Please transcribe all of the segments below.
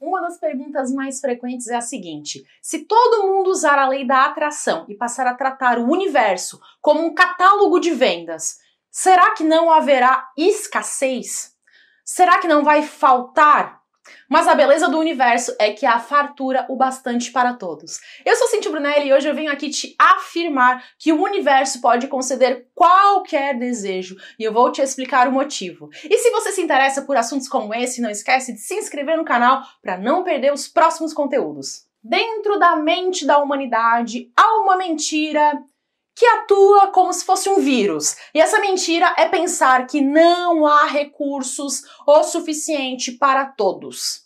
Uma das perguntas mais frequentes é a seguinte: se todo mundo usar a lei da atração e passar a tratar o universo como um catálogo de vendas, será que não haverá escassez? Será que não vai faltar mas a beleza do universo é que há fartura o bastante para todos. Eu sou Cintia Brunelli e hoje eu venho aqui te afirmar que o universo pode conceder qualquer desejo e eu vou te explicar o motivo. E se você se interessa por assuntos como esse, não esquece de se inscrever no canal para não perder os próximos conteúdos. Dentro da mente da humanidade há uma mentira que atua como se fosse um vírus. E essa mentira é pensar que não há recursos o suficiente para todos.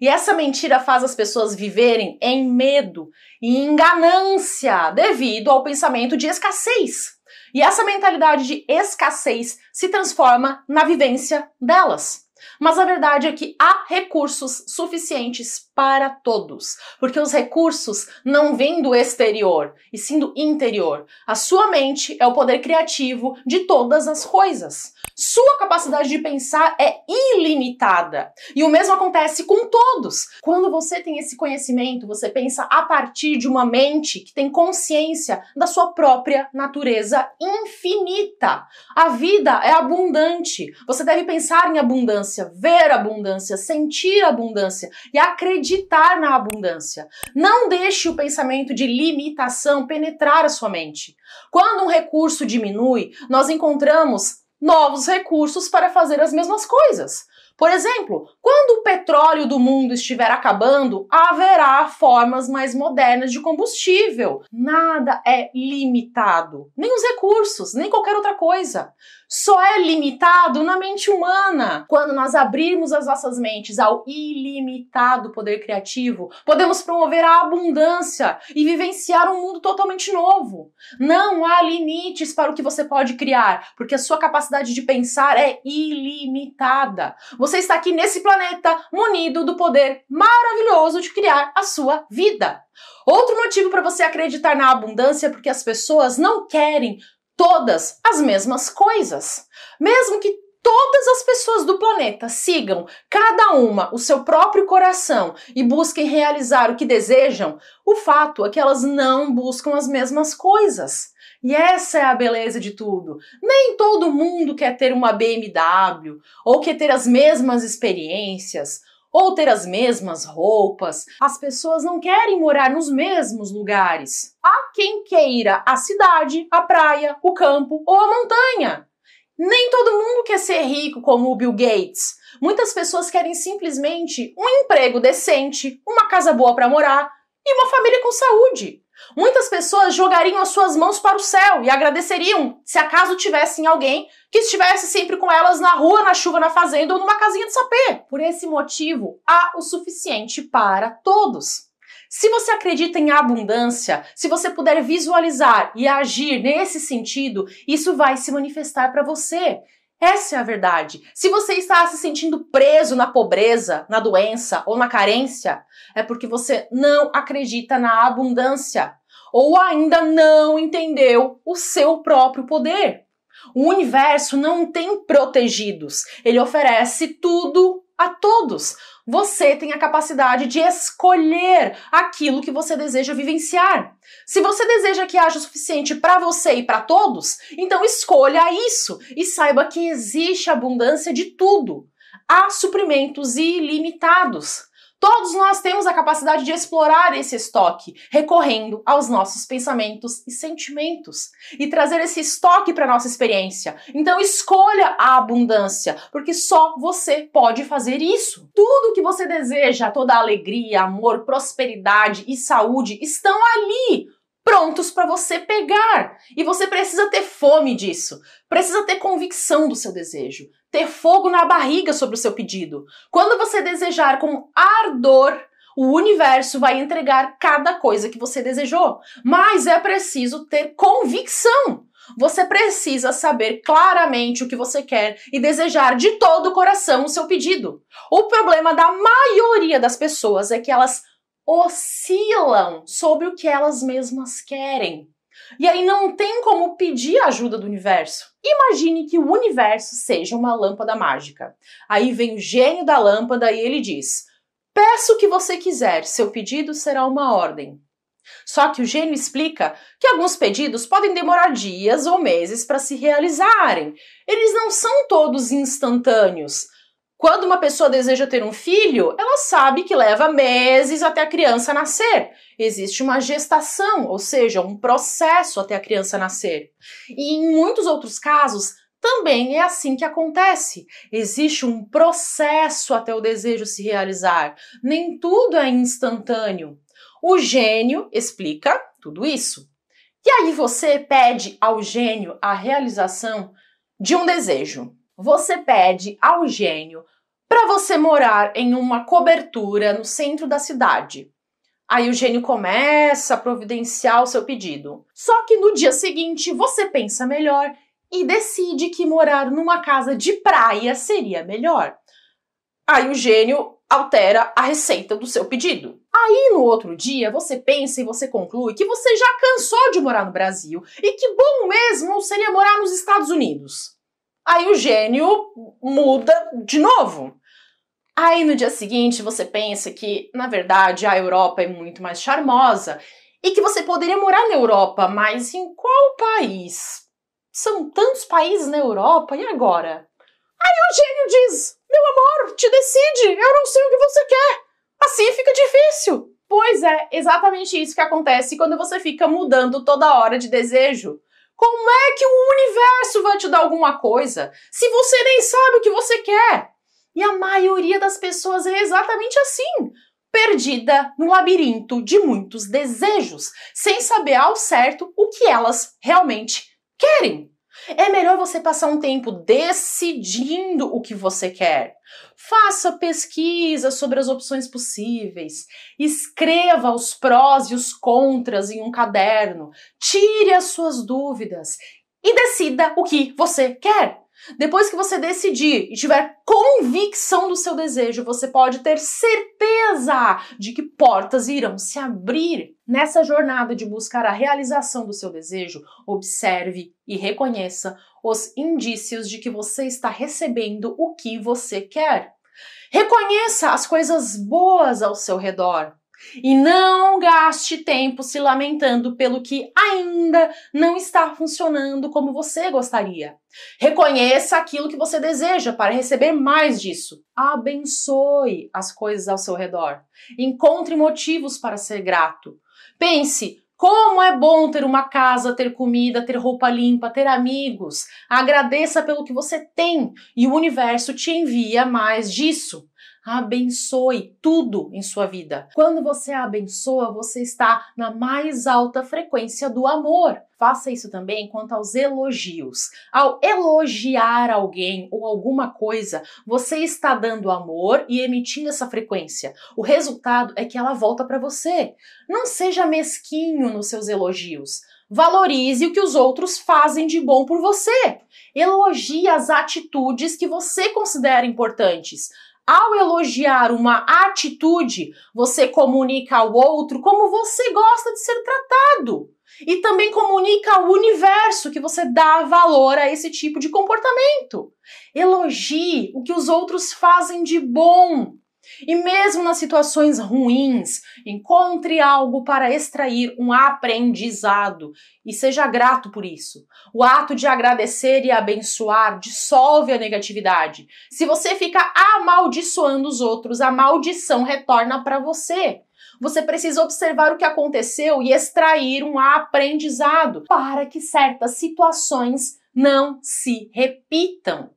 E essa mentira faz as pessoas viverem em medo e em ganância devido ao pensamento de escassez. E essa mentalidade de escassez se transforma na vivência delas. Mas a verdade é que há recursos suficientes para todos, porque os recursos não vêm do exterior, e sim do interior. A sua mente é o poder criativo de todas as coisas. Sua capacidade de pensar é ilimitada. E o mesmo acontece com todos. Quando você tem esse conhecimento, você pensa a partir de uma mente que tem consciência da sua própria natureza infinita. A vida é abundante. Você deve pensar em abundância abundância, ver a abundância, sentir a abundância e acreditar na abundância. Não deixe o pensamento de limitação penetrar a sua mente. Quando um recurso diminui, nós encontramos novos recursos para fazer as mesmas coisas. Por exemplo, quando o petróleo do mundo estiver acabando, haverá formas mais modernas de combustível. Nada é limitado, nem os recursos, nem qualquer outra coisa. Só é limitado na mente humana. Quando nós abrirmos as nossas mentes ao ilimitado poder criativo, podemos promover a abundância e vivenciar um mundo totalmente novo. Não há limites para o que você pode criar, porque a sua capacidade de pensar é ilimitada. Você você está aqui nesse planeta munido do poder maravilhoso de criar a sua vida. Outro motivo para você acreditar na abundância é porque as pessoas não querem todas as mesmas coisas. Mesmo que todas as pessoas do planeta sigam cada uma o seu próprio coração e busquem realizar o que desejam, o fato é que elas não buscam as mesmas coisas. E essa é a beleza de tudo. Nem todo mundo quer ter uma BMW, ou quer ter as mesmas experiências, ou ter as mesmas roupas. As pessoas não querem morar nos mesmos lugares. Há quem queira a cidade, a praia, o campo ou a montanha. Nem todo mundo quer ser rico como o Bill Gates. Muitas pessoas querem simplesmente um emprego decente, uma casa boa para morar e uma família com saúde. Muitas pessoas jogariam as suas mãos para o céu e agradeceriam se acaso tivessem alguém que estivesse sempre com elas na rua, na chuva, na fazenda ou numa casinha de sapê. Por esse motivo, há o suficiente para todos. Se você acredita em abundância, se você puder visualizar e agir nesse sentido, isso vai se manifestar para você. Essa é a verdade. Se você está se sentindo preso na pobreza, na doença ou na carência, é porque você não acredita na abundância ou ainda não entendeu o seu próprio poder. O universo não tem protegidos, ele oferece tudo a todos. Você tem a capacidade de escolher aquilo que você deseja vivenciar. Se você deseja que haja o suficiente para você e para todos, então escolha isso e saiba que existe abundância de tudo. Há suprimentos ilimitados. Todos nós temos a capacidade de explorar esse estoque, recorrendo aos nossos pensamentos e sentimentos, e trazer esse estoque para nossa experiência. Então escolha a abundância, porque só você pode fazer isso. Tudo que você deseja, toda alegria, amor, prosperidade e saúde estão ali prontos para você pegar. E você precisa ter fome disso. Precisa ter convicção do seu desejo. Ter fogo na barriga sobre o seu pedido. Quando você desejar com ardor, o universo vai entregar cada coisa que você desejou. Mas é preciso ter convicção. Você precisa saber claramente o que você quer e desejar de todo o coração o seu pedido. O problema da maioria das pessoas é que elas oscilam sobre o que elas mesmas querem. E aí não tem como pedir a ajuda do universo. Imagine que o universo seja uma lâmpada mágica. Aí vem o gênio da lâmpada e ele diz: Peço o que você quiser, seu pedido será uma ordem. Só que o gênio explica que alguns pedidos podem demorar dias ou meses para se realizarem. Eles não são todos instantâneos. Quando uma pessoa deseja ter um filho, ela sabe que leva meses até a criança nascer. Existe uma gestação, ou seja, um processo até a criança nascer. E em muitos outros casos, também é assim que acontece. Existe um processo até o desejo se realizar. Nem tudo é instantâneo. O gênio explica tudo isso. E aí você pede ao gênio a realização de um desejo você pede ao gênio para você morar em uma cobertura no centro da cidade. Aí o gênio começa a providenciar o seu pedido. Só que no dia seguinte você pensa melhor e decide que morar numa casa de praia seria melhor. Aí o gênio altera a receita do seu pedido. Aí no outro dia você pensa e você conclui que você já cansou de morar no Brasil e que bom mesmo seria morar nos Estados Unidos. Aí o gênio muda de novo. Aí no dia seguinte você pensa que, na verdade, a Europa é muito mais charmosa e que você poderia morar na Europa, mas em qual país? São tantos países na Europa, e agora? Aí o gênio diz: Meu amor, te decide, eu não sei o que você quer. Assim fica difícil. Pois é, exatamente isso que acontece quando você fica mudando toda hora de desejo. Como é que o universo vai te dar alguma coisa se você nem sabe o que você quer? E a maioria das pessoas é exatamente assim, perdida no labirinto de muitos desejos, sem saber ao certo o que elas realmente querem. É melhor você passar um tempo decidindo o que você quer. Faça pesquisa sobre as opções possíveis. Escreva os prós e os contras em um caderno. Tire as suas dúvidas e decida o que você quer. Depois que você decidir e tiver convicção do seu desejo, você pode ter certeza de que portas irão se abrir. Nessa jornada de buscar a realização do seu desejo, observe e reconheça os indícios de que você está recebendo o que você quer. Reconheça as coisas boas ao seu redor. E não gaste tempo se lamentando pelo que ainda não está funcionando como você gostaria. Reconheça aquilo que você deseja para receber mais disso. Abençoe as coisas ao seu redor. Encontre motivos para ser grato. Pense como é bom ter uma casa, ter comida, ter roupa limpa, ter amigos. Agradeça pelo que você tem e o universo te envia mais disso abençoe tudo em sua vida. Quando você abençoa, você está na mais alta frequência do amor. Faça isso também quanto aos elogios. Ao elogiar alguém ou alguma coisa, você está dando amor e emitindo essa frequência. O resultado é que ela volta para você. Não seja mesquinho nos seus elogios. Valorize o que os outros fazem de bom por você. Elogie as atitudes que você considera importantes. Ao elogiar uma atitude, você comunica ao outro como você gosta de ser tratado. E também comunica ao universo que você dá valor a esse tipo de comportamento. Elogie o que os outros fazem de bom e mesmo nas situações ruins, encontre algo para extrair um aprendizado e seja grato por isso. O ato de agradecer e abençoar dissolve a negatividade. Se você fica amaldiçoando os outros, a maldição retorna para você. Você precisa observar o que aconteceu e extrair um aprendizado para que certas situações não se repitam.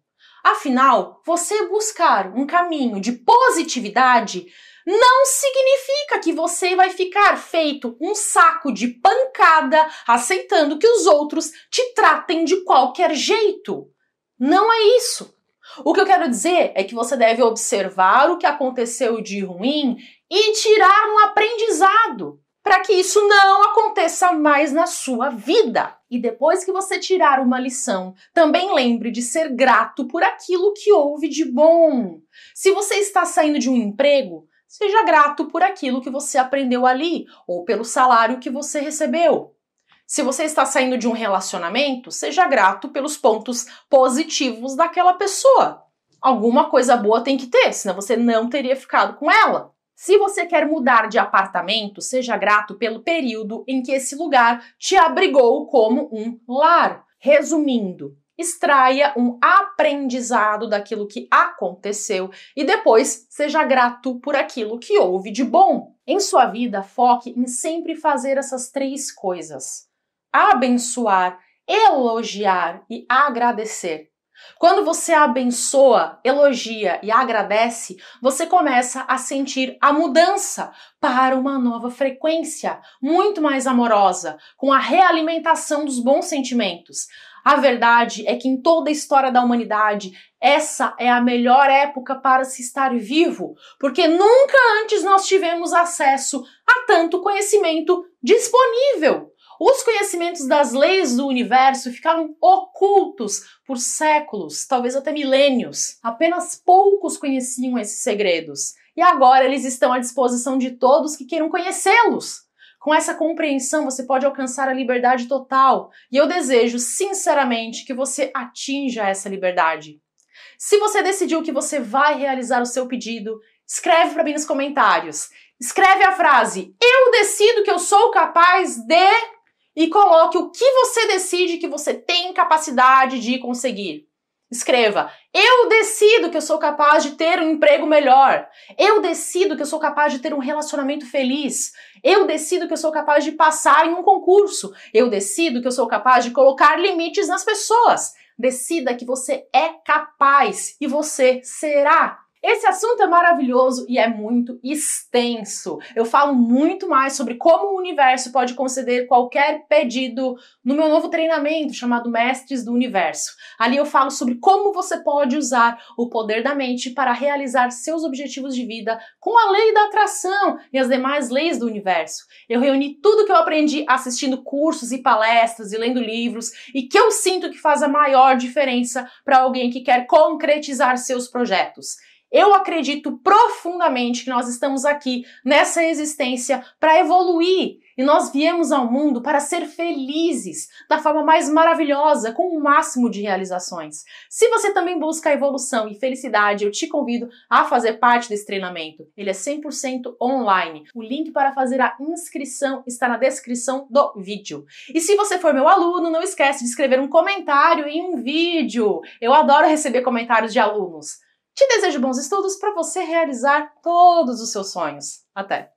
Afinal, você buscar um caminho de positividade não significa que você vai ficar feito um saco de pancada aceitando que os outros te tratem de qualquer jeito. Não é isso. O que eu quero dizer é que você deve observar o que aconteceu de ruim e tirar um aprendizado para que isso não aconteça mais na sua vida. E depois que você tirar uma lição, também lembre de ser grato por aquilo que houve de bom. Se você está saindo de um emprego, seja grato por aquilo que você aprendeu ali ou pelo salário que você recebeu. Se você está saindo de um relacionamento, seja grato pelos pontos positivos daquela pessoa. Alguma coisa boa tem que ter, senão você não teria ficado com ela. Se você quer mudar de apartamento, seja grato pelo período em que esse lugar te abrigou como um lar. Resumindo, extraia um aprendizado daquilo que aconteceu e depois seja grato por aquilo que houve de bom. Em sua vida, foque em sempre fazer essas três coisas: abençoar, elogiar e agradecer. Quando você abençoa, elogia e agradece, você começa a sentir a mudança para uma nova frequência, muito mais amorosa, com a realimentação dos bons sentimentos. A verdade é que em toda a história da humanidade, essa é a melhor época para se estar vivo, porque nunca antes nós tivemos acesso a tanto conhecimento disponível. Os conhecimentos das leis do universo ficaram ocultos por séculos, talvez até milênios. Apenas poucos conheciam esses segredos. E agora eles estão à disposição de todos que queiram conhecê-los. Com essa compreensão, você pode alcançar a liberdade total. E eu desejo, sinceramente, que você atinja essa liberdade. Se você decidiu que você vai realizar o seu pedido, escreve para mim nos comentários. Escreve a frase: Eu decido que eu sou capaz de e coloque o que você decide que você tem capacidade de conseguir. Escreva: Eu decido que eu sou capaz de ter um emprego melhor. Eu decido que eu sou capaz de ter um relacionamento feliz. Eu decido que eu sou capaz de passar em um concurso. Eu decido que eu sou capaz de colocar limites nas pessoas. Decida que você é capaz e você será esse assunto é maravilhoso e é muito extenso. Eu falo muito mais sobre como o universo pode conceder qualquer pedido no meu novo treinamento chamado Mestres do Universo. Ali eu falo sobre como você pode usar o poder da mente para realizar seus objetivos de vida com a lei da atração e as demais leis do universo. Eu reuni tudo que eu aprendi assistindo cursos e palestras e lendo livros e que eu sinto que faz a maior diferença para alguém que quer concretizar seus projetos. Eu acredito profundamente que nós estamos aqui nessa existência para evoluir e nós viemos ao mundo para ser felizes da forma mais maravilhosa, com o um máximo de realizações. Se você também busca evolução e felicidade, eu te convido a fazer parte desse treinamento. Ele é 100% online. O link para fazer a inscrição está na descrição do vídeo. E se você for meu aluno, não esquece de escrever um comentário em um vídeo. Eu adoro receber comentários de alunos. Te desejo bons estudos para você realizar todos os seus sonhos. Até!